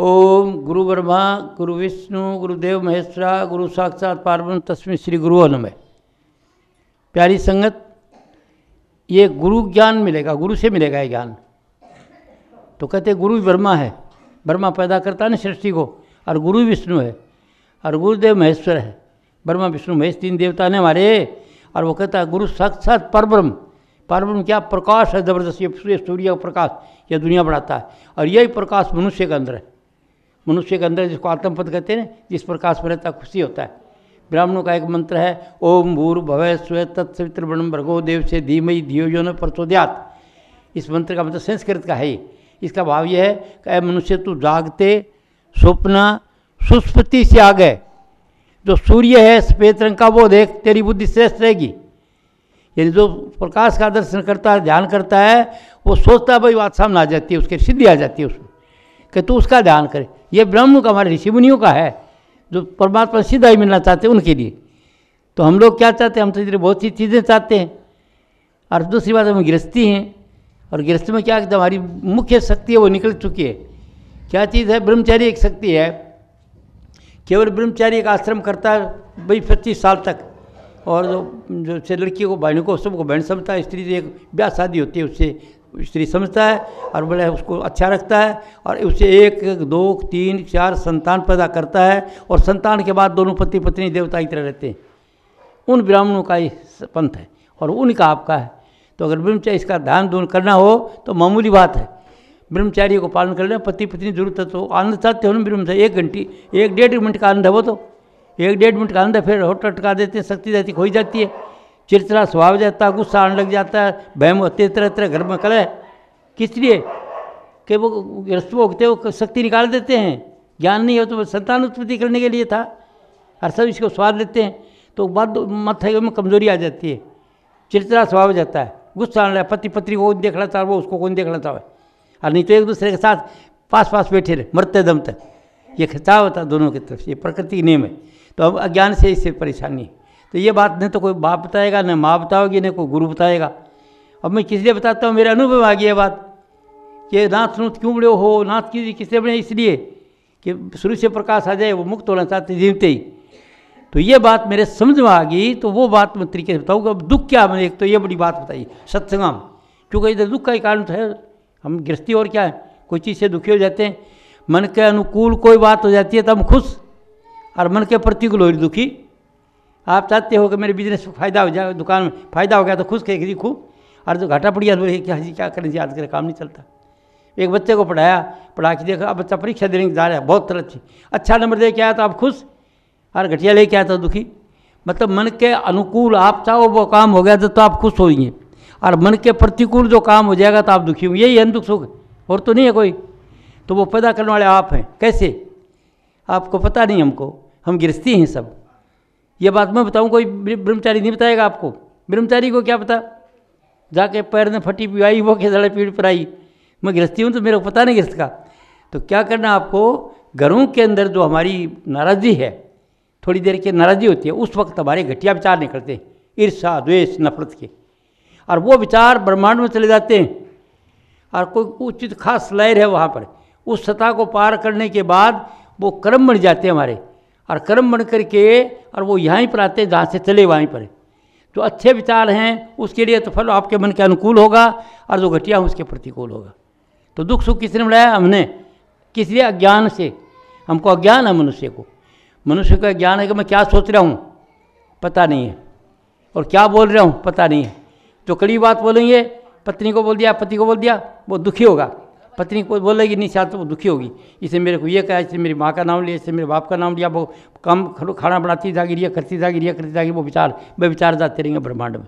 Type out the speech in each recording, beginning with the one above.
ओम गुरु ब्रह्मा गुरु विष्णु गुरुदेव महेश्वरा गुरु साक्षात पार्वन तस्वीर श्री गुरु अनुमय प्यारी संगत ये गुरु ज्ञान मिलेगा गुरु से मिलेगा ये ज्ञान तो कहते गुरु ब्रह्मा है ब्रह्मा पैदा करता है ना सृष्टि को और गुरु विष्णु है और गुरुदेव महेश्वर है ब्रह्मा विष्णु महेश तीन देवता ने हमारे और वो कहता है गुरु साक्षात परब्रह्म परब्रह्म क्या प्रकाश है ज़बरदस्त ये सूर्य का प्रकाश यह दुनिया बढ़ाता है और यही प्रकाश मनुष्य के अंदर है मनुष्य के अंदर जिसको आत्मपद कहते हैं जिस प्रकाश में रहता खुशी होता है ब्राह्मणों का एक मंत्र है ओम भूर भवय स्व तत्सवित्र ब्रह्म भ्रगो देव से धीमई धियो जो न इस मंत्र का मतलब संस्कृत का है ही इसका भाव यह है कि मनुष्य तू जागते स्वप्न सुस्पति से आ गए जो सूर्य है सफेद रंग का वो देख तेरी बुद्धि श्रेष्ठ रहेगी यानी जो प्रकाश का दर्शन करता है ध्यान करता है वो सोचता है भाई बात सामने आ जाती है उसके सिद्धि आ जाती है उसमें कि तू उसका ध्यान करे ये ब्रह्म का हमारे ऋषि मुनियों का है जो परमात्मा सीधा ही मिलना चाहते हैं उनके लिए तो हम लोग क्या चाहते हैं हम तो बहुत सी चीज़ें चाहते हैं और दूसरी बात हम गृहस्थी हैं और गृहस्थी में क्या हमारी मुख्य शक्ति है वो निकल चुकी है क्या चीज़ है ब्रह्मचारी एक शक्ति है केवल ब्रह्मचारी एक आश्रम करता है भाई पच्चीस साल तक और जो जो से लड़की को बहनों को सबको बहन समझता है स्त्री से एक ब्याह शादी होती है उससे स्त्री समझता है और बोले उसको अच्छा रखता है और उसे एक दो तीन चार संतान पैदा करता है और संतान के बाद दोनों पति पत्नी देवता की तरह रहते हैं उन ब्राह्मणों का ही पंथ है और उनका आपका है तो अगर ब्रह्मचारी इसका ध्यान दून करना हो तो मामूली बात है ब्रह्मचार्य को पालन कर लेना पति पत्नी जरूरत है तो आनंद चाहते हो ना ब्रह्मचारी एक घंटी एक डेढ़ मिनट का आनंद है वो तो एक डेढ़ मिनट का आनंद है फिर होटल अटका देते हैं शक्ति जाती खोई जाती है चिड़चिड़ा स्वभाव जाता है गुस्सा आने लग जाता है बहम होते तरह तरह घर में कले किस लिए कि वो रस्व होते वो शक्ति निकाल देते हैं ज्ञान नहीं हो तो संतान उत्पत्ति करने के लिए था और सब इसको स्वाद लेते हैं तो बाद मत है में कमजोरी आ जाती है चिड़चिड़ा स्वभाव हो जाता है गुस्सा आने लगा पति पत्नी को देखना चाहो वो उसको कौन देखना चाहो और नहीं तो एक दूसरे के साथ पास पास बैठे रहे मरते दम तक ये खिंचाव होता दोनों की तरफ से ये प्रकृति नियम है तो अब अज्ञान से इससे परेशानी है तो ये बात नहीं तो कोई बाप बताएगा न माँ बताओगी न कोई गुरु बताएगा अब मैं किस लिए बताता हूँ मेरा अनुभव आ गया बात कि नाथ नूत क्यों बड़े हो नाथ की किससे बड़े इसलिए कि शुरू से प्रकाश आ जाए वो मुक्त होना चाहते जीवते ही तो ये बात मेरे समझ में आ गई तो वो बात मैं तरीके से बताऊँगा अब दुख क्या मैंने एक तो ये बड़ी बात बताई सत्संगम क्योंकि इधर दुख का ही कारण तो है हम गृहस्थी और क्या है कोई चीज़ से दुखी हो जाते हैं मन के अनुकूल कोई बात हो जाती है तो हम खुश और मन के प्रतिकूल हो दुखी आप चाहते हो कि मेरे बिजनेस में फ़ायदा हो जाए दुकान में फ़ायदा हो गया तो खुश कहेगी खूब और जो घाटा पड़ गया क्या जी क्या करें जी आजकल काम नहीं चलता एक बच्चे को पढ़ाया पढ़ा के देखा अब बच्चा परीक्षा देने जा रहा है बहुत तरह से अच्छा नंबर दे के आया तो आप खुश और घटिया लेके आया तो दुखी मतलब मन के अनुकूल आप चाहो वो काम हो गया तो, तो आप खुश होइए और मन के प्रतिकूल जो काम हो जाएगा तो आप दुखी होंगे यही दुख सुख और तो नहीं है कोई तो वो पैदा करने वाले आप हैं कैसे आपको पता नहीं हमको हम गिरस्ती हैं सब ये बात मैं बताऊँ कोई ब्रह्मचारी नहीं बताएगा आपको ब्रह्मचारी को क्या पता जाके पैर ने फटी पी आई वो कैसे पीड़ पर आई मैं गृहस्थी हूँ तो मेरे को पता नहीं गृहस्थ का तो क्या करना आपको घरों के अंदर जो हमारी नाराज़गी है थोड़ी देर की नाराज़गी होती है उस वक्त हमारे घटिया विचार निकलते हैं ईर्षा द्वेष नफरत के और वो विचार ब्रह्मांड में चले जाते हैं और कोई उचित खास लहर है वहाँ पर उस सतह को पार करने के बाद वो कर्म बन जाते हैं हमारे और कर्म बन करके और वो यहाँ पर आते हैं जहाँ से चले वहीं पर जो अच्छे विचार हैं उसके लिए तो फल आपके मन के अनुकूल होगा और जो घटिया हैं उसके प्रतिकूल होगा तो दुख सुख किसने मिलाया हमने किस लिए अज्ञान से हमको अज्ञान है मनुष्य को मनुष्य का ज्ञान है कि मैं क्या सोच रहा हूँ पता नहीं है और क्या बोल रहा हूँ पता नहीं है जो कड़ी बात बोलेंगे पत्नी को बोल दिया पति को बोल दिया वो दुखी होगा पत्नी को बोलेगी नहीं शायद तो वो दुखी होगी इसे मेरे को ये कहा इससे मेरी माँ का नाम लिया इसे मेरे बाप का नाम लिया वो कम खाना बनाती जागी रिया करती जागी रिया करती जागी वो विचार वे विचार जाते रहेंगे ब्रह्मांड में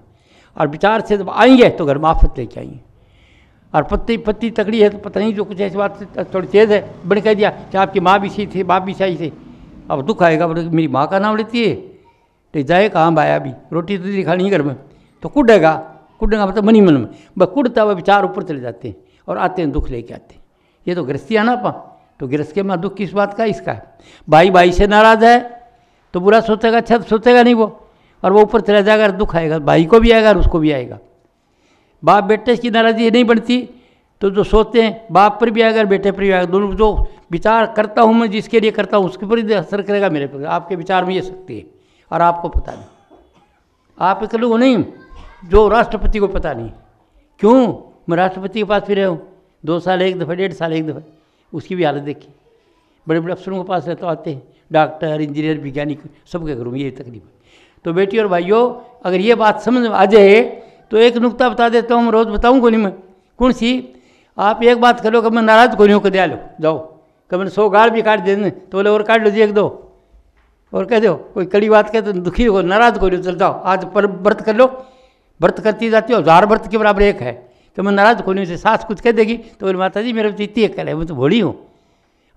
और विचार से जब आएंगे तो घर माफत लेके आएंगे और पत्ती पत्ती तकड़ी है तो पता नहीं जो कुछ ऐसी बात थोड़ी तेज़ है बड़े कह दिया कि आपकी माँ भी सही थी बाप भी सही थे अब दुख आएगा बोले मेरी माँ का नाम लेती है तो जाए कहाँ भाया अभी रोटी तो खानी घर में तो कुडेगा कुडेगा मतलब मनी मन में बस कुड़ता हुआ विचार ऊपर चले जाते हैं और आते हैं दुख लेके आते हैं ये तो गृहस्थी आना पा तो गृहस्थ के माँ दुख किस बात का इसका है भाई भाई से नाराज़ है तो बुरा सोचेगा अच्छा सोचेगा नहीं वो और वो ऊपर चला जाएगा दुख आएगा भाई को भी आएगा और उसको भी आएगा बाप बेटे की नाराज़गी नहीं बनती तो जो सोचते हैं बाप पर भी आएगा बेटे पर भी आएगा दोनों जो विचार करता हूँ मैं जिसके लिए करता हूँ उसके पर असर करेगा मेरे पर आपके विचार में ये शक्ति है और आपको पता नहीं आप इकलू नहीं जो राष्ट्रपति को पता नहीं क्यों मैं राष्ट्रपति के पास रहे हूँ दो साल एक दफ़ा डेढ़ साल एक दफ़ा उसकी भी हालत देखी बड़े बड़े अफसरों के पास रहता आते हैं डॉक्टर इंजीनियर वैज्ञानिक सबके घरों में ये तकलीफ है तो बेटी और भाइयों अगर ये बात समझ में आ जाए तो एक नुकता बता देता हूँ रोज़ बताऊँ को नहीं मैं कौन सी आप एक बात करो कभी नाराज़ को नहीं हो कभी आ लो जाओ कभी सौ गाड़ भी काट देने तो बोले और काट लो जी एक दो और कह दो कोई कड़ी बात कहते तो दुखी हो नाराज़ को नहीं चल जाओ आज पर व्रत कर लो व्रत करती जाती हो हजार व्रत के बराबर एक है तो मैं नाराज खोली से सास कुछ कह देगी तो बोले माता जी मेरे बच्चे इतनी अक्कल है मैं तो भोड़ी हूँ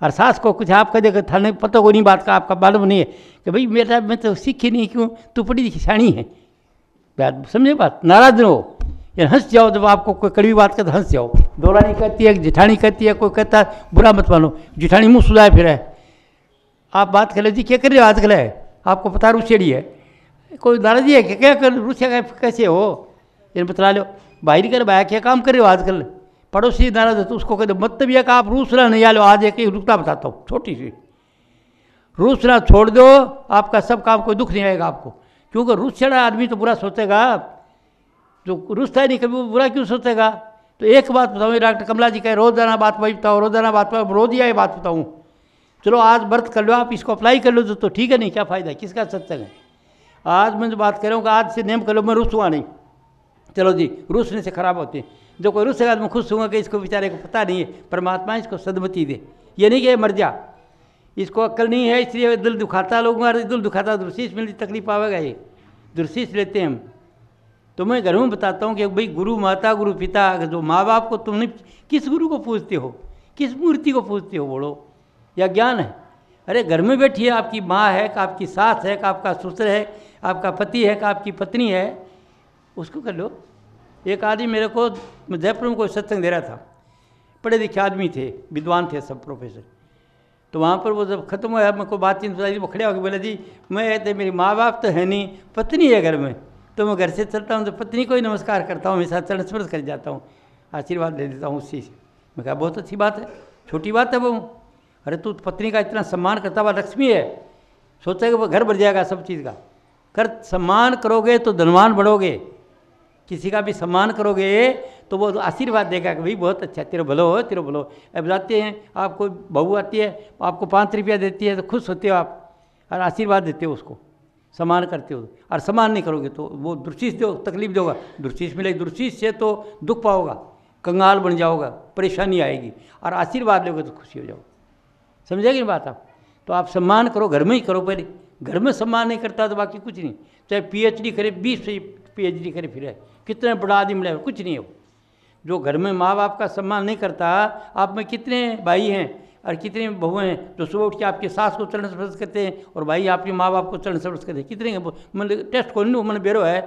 और सास को कुछ आप कह देगा थाने पता को नहीं बात का आपका मालूम नहीं है कि भाई मेरा मैं तो सीखी नहीं क्यों तू पढ़ी लिखी सियाणी है बात समझे बात नाराज रहो हो या हंस जाओ जब आपको कोई कड़वी बात करे तो हंस जाओ दौरानी कहती है जिठानी कहती है कोई कहता है बुरा मत मानो जिठानी मुँह सुधाए फिर है आप बात कर लो जी क्या कर रहे हो आजकल है आपको पता रुचेड़ी है कोई नाराजी है क्या कर रुचिया कैसे हो ये बतला लो भाई कर भाई क्या काम करे हो आजकल पड़ोसी नाराज है तो उसको कहते मतलब यह आप रूस ना नहीं आलो आज एक रुकता बताता हूँ छोटी सी रूसरा छोड़ दो आपका सब काम कोई दुख नहीं आएगा आपको क्योंकि रूस छड़ा आदमी तो बुरा सोचेगा जो रूस ही नहीं कभी वो बुरा क्यों सोचेगा तो एक बात बताऊँ डॉक्टर कमला जी कहे रोजाना बात वही बताओ रोजाना बात रोज ही आई बात बताऊँ चलो आज वर्त कर लो आप इसको अप्लाई कर लो तो ठीक है नहीं क्या फ़ायदा किसका सत्संग है आज मैं जो बात कर रहा हूँ आज से नेम कर लो मैं रूस हुआ नहीं चलो जी रूसने से खराब होती है जो कोई रूस आदमी खुश हुआ कि इसको बेचारे को पता नहीं है परमात्मा इसको सदमति दे ये नहीं कि मर जा इसको अक्ल नहीं है इसलिए दिल दुखाता लोगों का दिल दुखाता दुरुस्तीस मिलती तकलीफ आवेगा ये दुरुस्तीस लेते हैं हम तो मैं घर में बताता हूँ कि भाई गुरु माता गुरु पिता जो माँ बाप को तुमने किस गुरु को पूछते हो किस मूर्ति को पूछते हो बोलो या ज्ञान है अरे घर में बैठिए आपकी माँ है का आपकी सास है का आपका ससुर है आपका पति है का आपकी पत्नी है उसको कर लो एक आदमी मेरे को जयपुर में कोई सत्संग दे रहा था पढ़े लिखे आदमी थे विद्वान थे सब प्रोफेसर तो वहाँ पर वो जब ख़त्म हुआ मेरे को बातचीत बताई दी वो खड़े होकर बोले जी मैं कहते तो मेरी माँ बाप तो है नहीं पत्नी है घर में तो मैं घर से चलता हूँ तो पत्नी को ही नमस्कार करता हूँ साथ चरण स्पर्श कर जाता हूँ आशीर्वाद दे देता हूँ उसी से मैं कहा बहुत अच्छी बात है छोटी बात है वो अरे तू पत्नी का इतना सम्मान करता हुआ लक्ष्मी है सोचा कि वो घर भर जाएगा सब चीज़ का कर सम्मान करोगे तो धनवान बढ़ोगे किसी का भी सम्मान करोगे तो वो आशीर्वाद देगा कि भाई बहुत अच्छा तेरे भलो हो तेरे भलो अब जाते हैं आपको बहू आती है आपको पाँच रुपया देती है तो खुश होते हो आप और आशीर्वाद देते हो उसको सम्मान करते हो और सम्मान नहीं करोगे तो वो दुर्शीष दो तकलीफ दोगा दुर्शीष मिले दुर्शीष से तो दुख पाओगा कंगाल बन जाओगा परेशानी आएगी और आशीर्वाद लोगे तो खुशी हो जाओ समझेगी बात आप तो आप सम्मान करो घर में ही करो पहले घर में सम्मान नहीं करता तो बाकी कुछ नहीं चाहे पीएचडी करे बीस पीएचडी करे फिर कितने बड़ा आदमी मिले कुछ नहीं हो जो घर में माँ बाप का सम्मान नहीं करता आप में कितने भाई हैं और कितने बहुएँ हैं जो सुबह उठ के आपके सास को चरण स्पर्श करते हैं और भाई आपके माँ बाप को चरण स्पर्श करते हैं कितने मैंने टेस्ट खोल लूँ मैंने बेरो है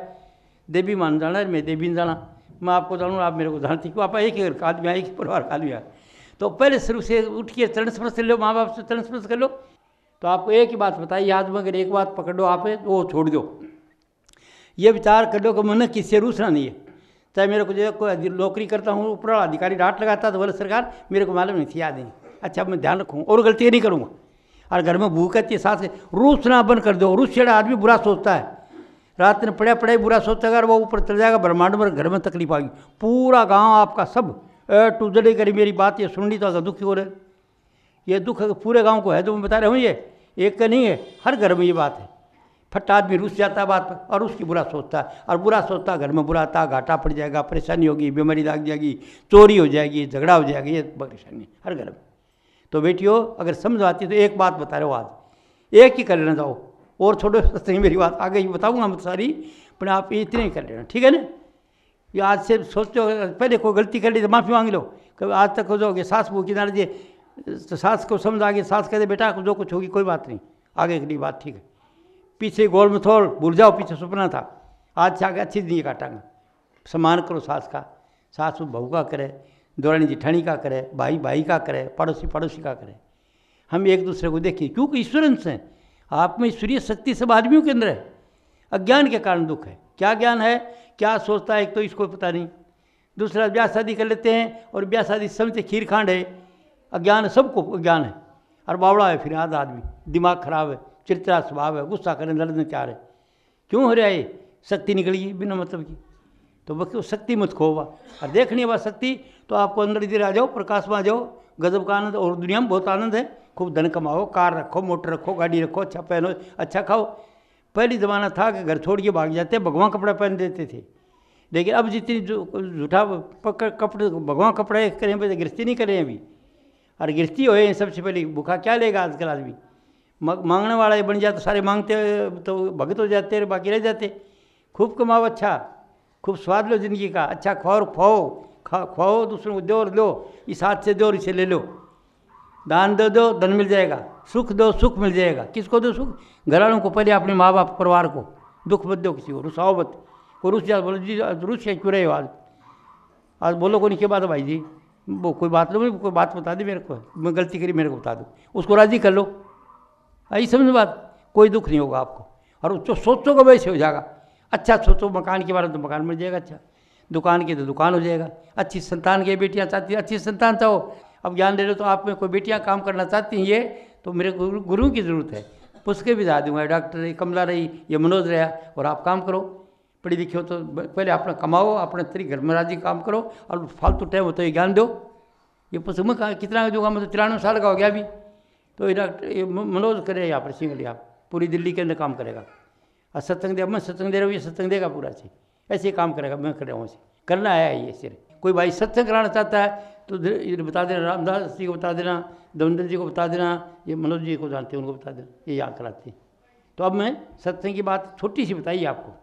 देवी मान जाना मैं देवी नहीं जाना मैं आपको जानूँ आप मेरे को जानती क्यों आप एक एक आदमी है एक परिवार का आदमी है तो पहले शुरू से उठ के चरण स्पर्श कर लो माँ बाप से चरण स्पर्श कर लो तो आपको एक ही बात बताई याद में अगर एक बात पकड़ लो आप वो छोड़ दो ये विचार कर लो कि मैंने किससे रूसना नहीं है चाहे मेरे को जो कोई नौकरी करता हूँ ऊपर अधिकारी डांट लगाता तो बोले सरकार मेरे को मालूम नहीं थी याद नहीं अच्छा मैं ध्यान रखूँ और गलतियाँ नहीं करूँगा और घर में भूखत है साथ रूसना बंद कर दो रूस छेड़ा आदमी बुरा सोचता है रात में पढ़ा पढ़ाई बुरा सोचता है अगर वो ऊपर चल जाएगा ब्रह्मांड में घर में तकलीफ आएगी पूरा गाँव आपका सब ए टू जड़े करी मेरी बात ये सुन ली तो अगर दुखी हो रहे ये दुख पूरे गाँव को है तो मैं बता रहे हूँ ये एक का नहीं है हर घर में ये बात है फट आदमी रुस जाता है बात पर और उसकी बुरा सोचता है और बुरा सोचता घर में बुरा आता घाटा पड़ जाएगा परेशानी होगी बीमारी लग जाएगी चोरी हो जाएगी झगड़ा हो जाएगा ये परेशानी हर घर में तो बेटियों अगर समझ आती तो एक बात बता रहे हो आज एक ही कर लेना जाओ और सस्ते ही मेरी बात आगे ही बताऊँगा मैं सारी पर आप इतने ही कर लेना ठीक है ना ये आज से सोचते हो पहले कोई गलती कर ली तो माफ़ी मांग लो कभी आज तक हो जाओगे सास बो किनारे तो सास को समझ आ गए सास कहते बेटा जो कुछ होगी कोई बात नहीं आगे लिए बात ठीक है पीछे गोल में थोड़ भूल जाओ पीछे सपना था आज से आगे अच्छी जिंदगी काटांगा सम्मान करो सास का सास बहू का करे दौरानी जिठानी का करे भाई भाई का करे पड़ोसी पड़ोसी का करे हम एक दूसरे को देखें क्योंकि ईश्वरंश हैं आप में ईश्वरीय शक्ति सब आदमियों के अंदर है अज्ञान के कारण दुख है क्या ज्ञान है क्या सोचता है एक तो इसको पता नहीं दूसरा ब्याह शादी कर लेते हैं और ब्याह शादी समझते खीर खांड है अज्ञान सबको अज्ञान है और बावड़ा है फिर आधा आदमी दिमाग खराब है चिड़चिड़ा स्वभाव है गुस्सा करें लड़ने चाह रहे क्यों हो रहा है शक्ति निकली बिना मतलब की तो वो शक्ति मत हुआ और देखनी है शक्ति तो आपको अंदर धीरे आ जाओ प्रकाश में आ जाओ गजब का आनंद और दुनिया में बहुत आनंद है खूब धन कमाओ कार रखो मोटर रखो गाड़ी रखो अच्छा पहनो अच्छा खाओ पहली ज़माना था कि घर छोड़ के भाग जाते भगवान कपड़ा पहन देते थे लेकिन अब जितनी झूठा पकड़ कपड़े भगवान कपड़े करें तो गृहस्थी नहीं करें अभी और गृहस्थी होए सबसे पहले भूखा क्या लेगा आजकल आदमी मांगने वाला ही बन जाता सारे मांगते तो भगत हो जाते और बाकी रह जाते खूब कमाओ अच्छा खूब स्वाद लो जिंदगी का अच्छा खुआओ खुआओ खा खुआओ दूसरों को दो और दो इस हाथ से दो और इसे ले लो दान दो दो धन मिल जाएगा सुख दो सुख मिल जाएगा किसको दो सुख घर को पहले अपने माँ बाप परिवार को दुख मत दो किसी को रुसाओ मत को रुस जा बोलो जी रुस है क्यों रहे हो आज आज बोलो को नहीं क्या बात भाई जी वो कोई बात लो कोई बात बता दे मेरे को मैं गलती करी मेरे को बता दो उसको राज़ी कर लो हाँ, यही समझ बात कोई दुख नहीं होगा आपको और जो सोचोगे वैसे हो जाएगा अच्छा सोचो मकान के बारे में तो मकान मिल जाएगा अच्छा दुकान की तो दुकान हो जाएगा अच्छी संतान की बेटियाँ चाहती अच्छी संतान चाहो अब ज्ञान दे रहे हो तो आप में कोई बेटियाँ काम करना चाहती हैं ये तो मेरे गुरु, गुरु की ज़रूरत है पुस्तकें भी जा दूंगा डॉक्टर रही कमला रही ये मनोज रहा और आप काम करो पढ़ी लिखी हो तो पहले अपना कमाओ अपने तेरी घर में राजी काम करो और फालतू टाइम हो तो ये ज्ञान दो ये पुस्तक में कितना दूंगा मैं तो तिरानवे साल का हो गया अभी तो ये डॉक्टर मनोज करे यहाँ पर सिंगल यहाँ पूरी दिल्ली के अंदर काम करेगा और सत्संग दे मैं सत्संग दे रहा हूँ ये सत्संग देगा पूरा से ऐसे ही काम करेगा मैं कर रहा हूँ करना आया ये सिर कोई भाई सत्संग कराना चाहता है तो इधर बता देना रामदास जी को बता देना दविंदर जी को बता देना ये मनोज जी को जानते हैं उनको बता देना ये याद कराते हैं तो अब मैं सत्संग की बात छोटी सी बताई आपको